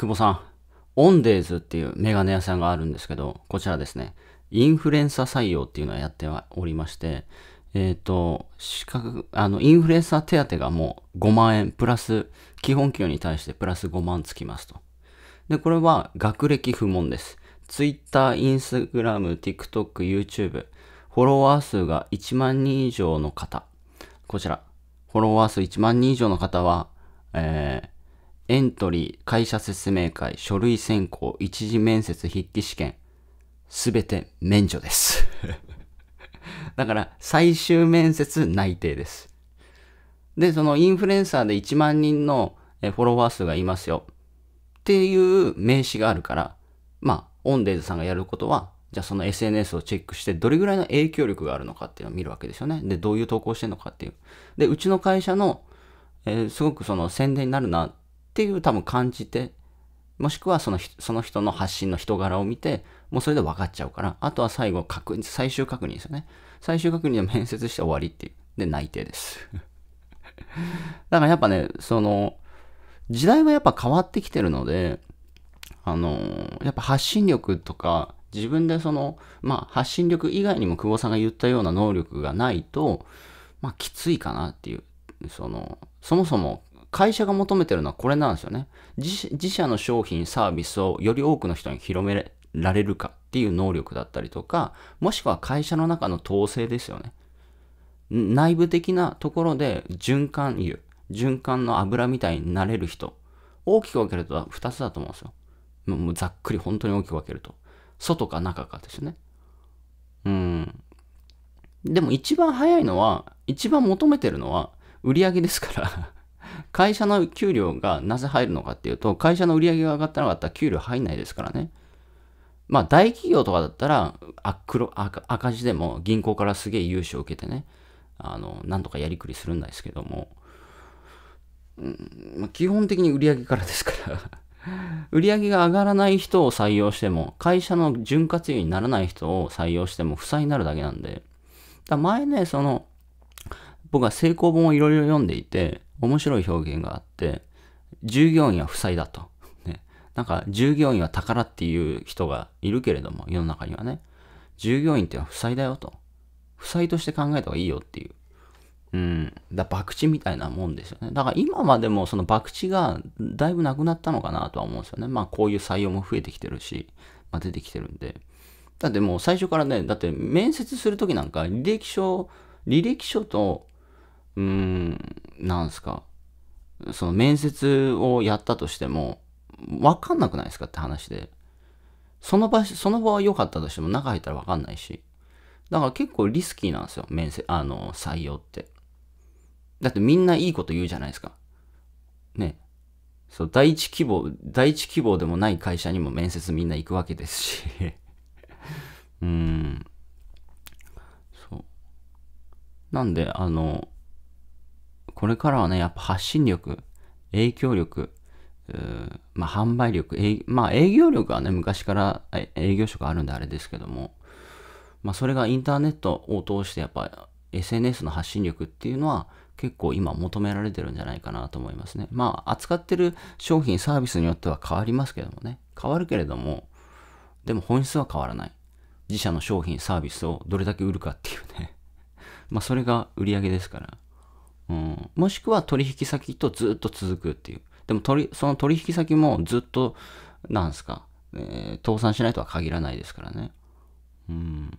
久保さん、オンデーズっていうメガネ屋さんがあるんですけど、こちらですね、インフルエンサー採用っていうのをやっておりまして、えっ、ー、と、資格、あの、インフルエンサー手当がもう5万円、プラス、基本給に対してプラス5万つきますと。で、これは学歴不問です。Twitter、Instagram、TikTok、YouTube、フォロワー数が1万人以上の方。こちら、フォロワー数1万人以上の方は、えー、エントリー、会社説明会、書類選考、一次面接、筆記試験、すべて免除です だから、最終面接内定です。で、そのインフルエンサーで1万人のフォロワー数がいますよ。っていう名刺があるから、まあ、オンデーズさんがやることは、じゃあその SNS をチェックして、どれぐらいの影響力があるのかっていうのを見るわけですよね。で、どういう投稿してるのかっていう。で、うちの会社の、えー、すごくその宣伝になるなっていう多分感じて、もしくはそのその人の発信の人柄を見て、もうそれで分かっちゃうから、あとは最後確認、最終確認ですよね。最終確認で面接して終わりっていう。で、内定です。だからやっぱね、その、時代はやっぱ変わってきてるので、あのやっぱ発信力とか、自分でその、まあ、発信力以外にも久保さんが言ったような能力がないと、まあ、きついかなっていう、その、そもそも会社が求めてるのはこれなんですよね。自社の商品、サービスをより多くの人に広められるかっていう能力だったりとか、もしくは会社の中の統制ですよね。内部的なところで循環油、循環の油みたいになれる人、大きく分けると2つだと思うんですよ。もうざっくり本当に大きく分けると。外か中かですね。うん。でも一番早いのは、一番求めてるのは売り上げですから会社の給料がなぜ入るのかっていうと、会社の売り上げが上がってなかったら給料入んないですからね。まあ大企業とかだったら、あ黒赤赤字でも銀行からすげえ融資を受けてね、あの、なんとかやりくりするんですけども、うんまあ、基本的に売り上げからですから 売り上げが上がらない人を採用しても、会社の潤滑油にならない人を採用しても負債になるだけなんで、だ前ね、その、僕は成功本をいろいろ読んでいて、面白い表現があって、従業員は負債だと。ね、なんか、従業員は宝っていう人がいるけれども、世の中にはね。従業員ってのは負債だよと。負債として考えた方がいいよっていう。うん。だ博打みたいなもんですよね。だから今までもその博打がだいぶなくなったのかなとは思うんですよね。まあこういう採用も増えてきてるし、まあ、出てきてるんで。だってもう最初からね、だって面接するときなんか履歴書、履歴書とうーん、なんすか、その面接をやったとしても、わかんなくないですかって話で。その場、その場は良かったとしても中入ったらわかんないし。だから結構リスキーなんですよ、面接、あの、採用って。だってみんないいこと言うじゃないですか。ね。そう、第一希望、第一希望でもない会社にも面接みんな行くわけですし。うーん。そう。なんで、あの、これからはね、やっぱ発信力、影響力、まあ、販売力、まあ、営業力はね、昔から営業職あるんであれですけども、まあ、それがインターネットを通して、やっぱ SNS の発信力っていうのは、結構今求められてるんじゃないかなと思いますね。まあ、扱ってる商品、サービスによっては変わりますけどもね。変わるけれども、でも本質は変わらない。自社の商品、サービスをどれだけ売るかっていうね。まあ、それが売り上げですから。うん、もしくは取引先とずっと続くっていう。でも取その取引先もずっと、なんですか、えー、倒産しないとは限らないですからね。うん、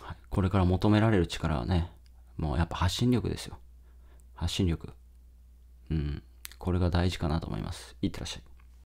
はい。これから求められる力はね、もうやっぱ発信力ですよ。発信力。うん。これが大事かなと思います。いってらっしゃい。